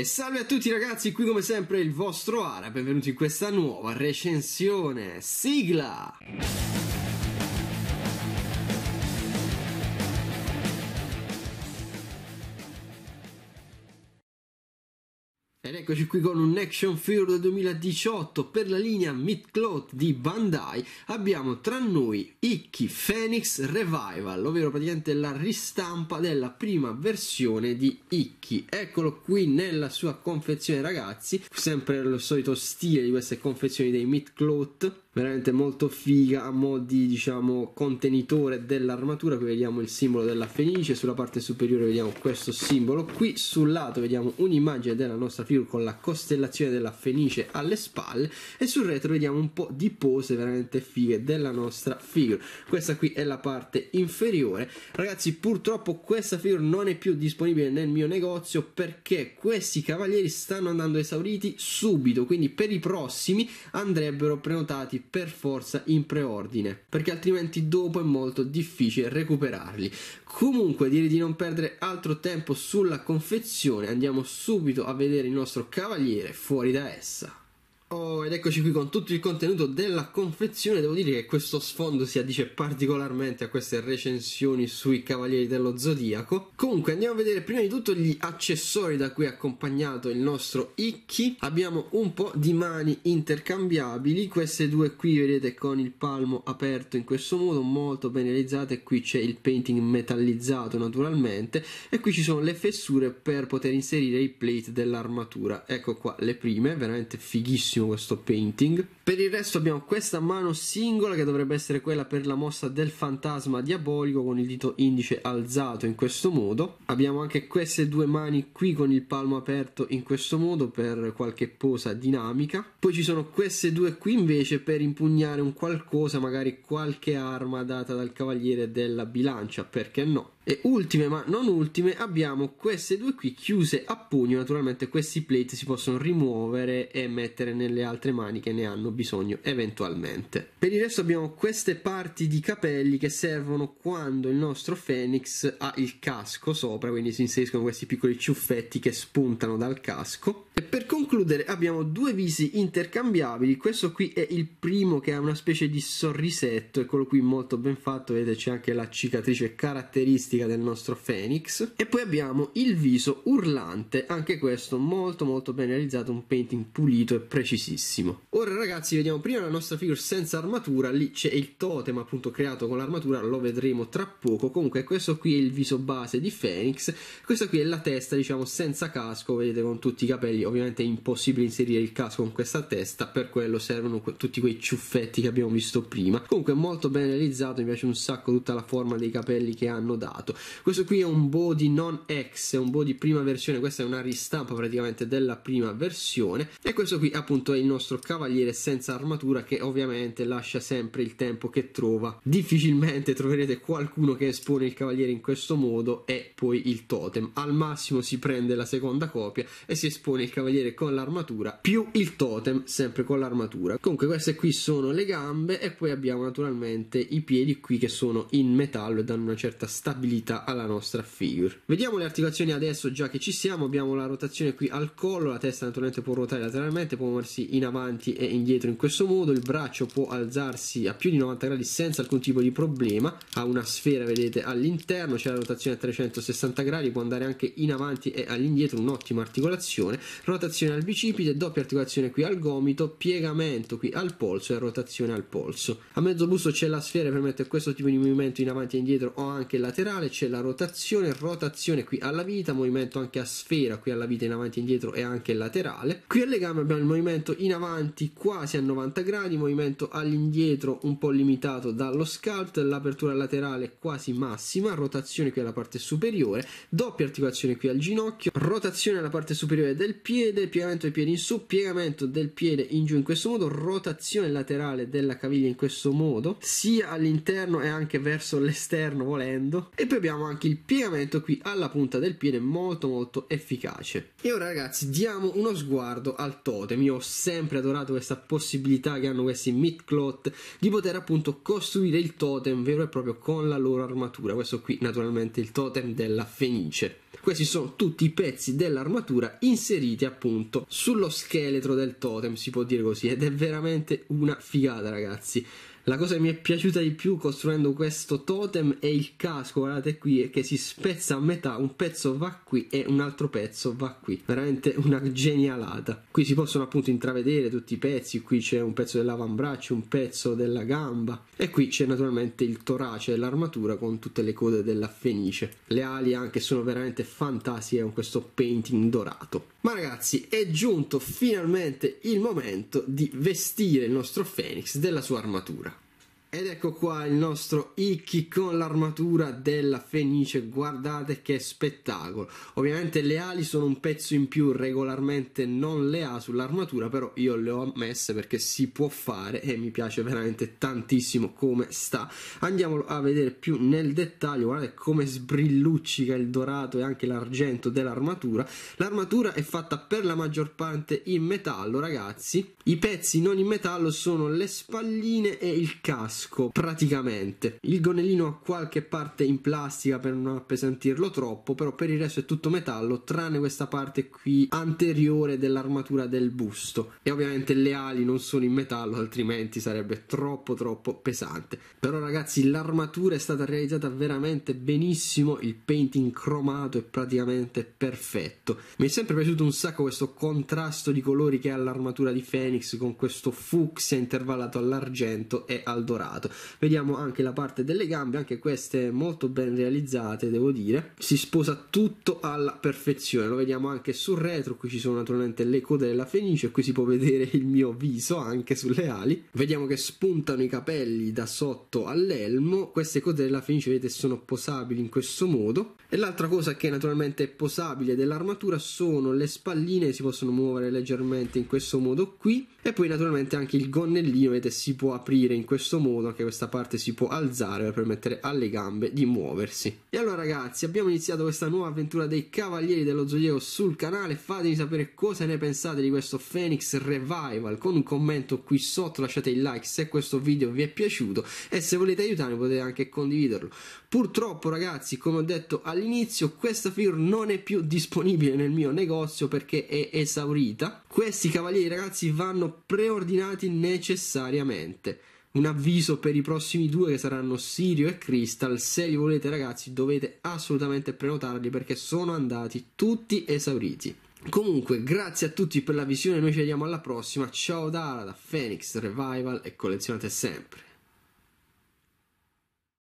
E salve a tutti ragazzi, qui come sempre il vostro Ara, benvenuti in questa nuova recensione. Sigla! Ed eccoci qui con un action figure 2018 per la linea Mid Cloth di Bandai abbiamo tra noi Ikki Phoenix Revival, ovvero praticamente la ristampa della prima versione di Ikki. Eccolo qui nella sua confezione ragazzi, sempre lo solito stile di queste confezioni dei Mid Cloth veramente molto figa a mo' di diciamo contenitore dell'armatura qui vediamo il simbolo della fenice sulla parte superiore vediamo questo simbolo qui sul lato vediamo un'immagine della nostra figura con la costellazione della fenice alle spalle e sul retro vediamo un po' di pose veramente fighe della nostra figura questa qui è la parte inferiore ragazzi purtroppo questa figura non è più disponibile nel mio negozio perché questi cavalieri stanno andando esauriti subito quindi per i prossimi andrebbero prenotati per forza in preordine, perché altrimenti dopo è molto difficile recuperarli. Comunque direi di non perdere altro tempo sulla confezione, andiamo subito a vedere il nostro cavaliere fuori da essa. Oh, ed eccoci qui con tutto il contenuto della confezione. Devo dire che questo sfondo si addice particolarmente a queste recensioni sui Cavalieri dello Zodiaco. Comunque, andiamo a vedere prima di tutto gli accessori da cui è accompagnato il nostro Ikki. Abbiamo un po' di mani intercambiabili. Queste due qui, vedete, con il palmo aperto in questo modo, molto ben realizzate. Qui c'è il painting metallizzato naturalmente. E qui ci sono le fessure per poter inserire i plate dell'armatura. Ecco qua le prime, veramente fighissime bellissimo questo painting. Per il resto abbiamo questa mano singola che dovrebbe essere quella per la mossa del fantasma diabolico con il dito indice alzato in questo modo. Abbiamo anche queste due mani qui con il palmo aperto in questo modo per qualche posa dinamica. Poi ci sono queste due qui invece per impugnare un qualcosa, magari qualche arma data dal cavaliere della bilancia, perché no? E ultime ma non ultime abbiamo queste due qui chiuse a pugno, naturalmente questi plate si possono rimuovere e mettere nelle altre mani che ne hanno bisogno eventualmente. Per il resto abbiamo queste parti di capelli che servono quando il nostro Phoenix ha il casco sopra, quindi si inseriscono questi piccoli ciuffetti che spuntano dal casco. E per concludere abbiamo due visi intercambiabili, questo qui è il primo che ha una specie di sorrisetto e quello qui molto ben fatto, vedete c'è anche la cicatrice caratteristica caratteristica del nostro Phoenix. E poi abbiamo il viso urlante, anche questo molto molto ben realizzato, un painting pulito e precisissimo. Ora ragazzi vediamo prima la nostra figure senza armatura, lì c'è il totem appunto creato con l'armatura, lo vedremo tra poco. Comunque questo qui è il viso base di Phoenix, questa qui è la testa diciamo senza casco, vedete con tutti i capelli, ovviamente è impossibile inserire il casco con questa testa, per quello servono que tutti quei ciuffetti che abbiamo visto prima. Comunque molto ben realizzato, mi piace un sacco tutta la forma dei capelli che hanno dato fatto. Questo qui è un body non X, è un body prima versione, questa è una ristampa praticamente della prima versione e questo qui appunto è il nostro cavaliere senza armatura che ovviamente lascia sempre il tempo che trova. Difficilmente troverete qualcuno che espone il cavaliere in questo modo e poi il totem. Al massimo si prende la seconda copia e si espone il cavaliere con l'armatura più il totem sempre con l'armatura. Comunque queste qui sono le gambe e poi abbiamo naturalmente i piedi qui che sono in metallo e danno una certa stabilità possibilità alla nostra figure. Vediamo le articolazioni adesso già che ci siamo, abbiamo la rotazione qui al collo, la testa naturalmente può ruotare lateralmente, può muoversi in avanti e indietro in questo modo, il braccio può alzarsi a più di 90 gradi senza alcun tipo di problema, ha una sfera vedete all'interno, c'è la rotazione a 360 gradi, può andare anche in avanti e all'indietro, un'ottima articolazione, rotazione al bicipite, doppia articolazione qui al gomito, piegamento qui al polso e rotazione al polso. A mezzo busto c'è la sfera e permette questo tipo di movimento in avanti e indietro o anche laterale, verticale, c'è la rotazione, rotazione qui alla vita, movimento anche a sfera qui alla vita in avanti e indietro e anche laterale. Qui alle gambe abbiamo il movimento in avanti quasi a 90 gradi, movimento all'indietro un po' limitato dallo scalp, l'apertura laterale quasi massima, rotazione qui alla parte superiore, doppia articolazione qui al ginocchio, rotazione alla parte superiore del piede, piegamento dei piedi in su, piegamento del piede in giù in questo modo, rotazione laterale della caviglia in questo modo, sia all'interno e anche verso l'esterno volendo. E poi abbiamo anche il piegamento qui alla punta del piede molto molto efficace. E ora ragazzi diamo uno sguardo al totem. Io ho sempre adorato questa possibilità che hanno questi midcloth di poter appunto costruire il totem vero e proprio con la loro armatura. Questo qui naturalmente il totem della fenice. Questi sono tutti i pezzi dell'armatura inseriti appunto sullo scheletro del totem, si può dire così, ed è veramente una figata ragazzi. La cosa che mi è piaciuta di più costruendo questo totem è il casco, guardate qui, che si spezza a metà, un pezzo va qui e un altro pezzo va qui. Veramente una genialata. Qui si possono appunto intravedere tutti i pezzi, qui c'è un pezzo dell'avambraccio, un pezzo della gamba e qui c'è naturalmente il torace e l'armatura con tutte le code della fenice. Le ali anche sono veramente fantastiche con questo painting dorato. Ma ragazzi, è giunto finalmente il momento di vestire il nostro Fenix della sua armatura. Ed ecco qua il nostro Ikki con l'armatura della Fenice, guardate che spettacolo. Ovviamente le ali sono un pezzo in più, regolarmente non le ha sull'armatura, però io le ho ammesse perché si può fare e mi piace veramente tantissimo come sta. Andiamolo a vedere più nel dettaglio, guardate come sbrilluccica il dorato e anche l'argento dell'armatura. L'armatura è fatta per la maggior parte in metallo, ragazzi. I pezzi non in metallo sono le spalline e il casco casco praticamente. Il gonnellino ha qualche parte in plastica per non appesantirlo troppo, però per il resto è tutto metallo, tranne questa parte qui anteriore dell'armatura del busto. E ovviamente le ali non sono in metallo, altrimenti sarebbe troppo troppo pesante. Però ragazzi, l'armatura è stata realizzata veramente benissimo, il painting cromato è praticamente perfetto. Mi è sempre piaciuto un sacco questo contrasto di colori che ha l'armatura di Phoenix con questo fucsia intervallato all'argento e al dorato delicato. Vediamo anche la parte delle gambe, anche queste molto ben realizzate, devo dire. Si sposa tutto alla perfezione, lo vediamo anche sul retro, qui ci sono naturalmente le code della fenice, qui si può vedere il mio viso anche sulle ali. Vediamo che spuntano i capelli da sotto all'elmo, queste code della fenice vedete sono posabili in questo modo. E l'altra cosa che naturalmente è posabile dell'armatura sono le spalline, si possono muovere leggermente in questo modo qui. E poi naturalmente anche il gonnellino, vedete, si può aprire in questo modo modo che questa parte si può alzare per permettere alle gambe di muoversi. E allora ragazzi, abbiamo iniziato questa nuova avventura dei Cavalieri dello Zodiaco sul canale, fatemi sapere cosa ne pensate di questo Phoenix Revival con un commento qui sotto, lasciate il like se questo video vi è piaciuto e se volete aiutarmi potete anche condividerlo. Purtroppo ragazzi, come ho detto all'inizio, questa figure non è più disponibile nel mio negozio perché è esaurita. Questi cavalieri ragazzi vanno preordinati necessariamente un avviso per i prossimi due che saranno Sirio e Crystal. Se li volete, ragazzi, dovete assolutamente prenotarli perché sono andati tutti esauriti. Comunque, grazie a tutti per la visione. Noi ci vediamo alla prossima. Ciao Dara, da Phoenix Revival e collezionate sempre.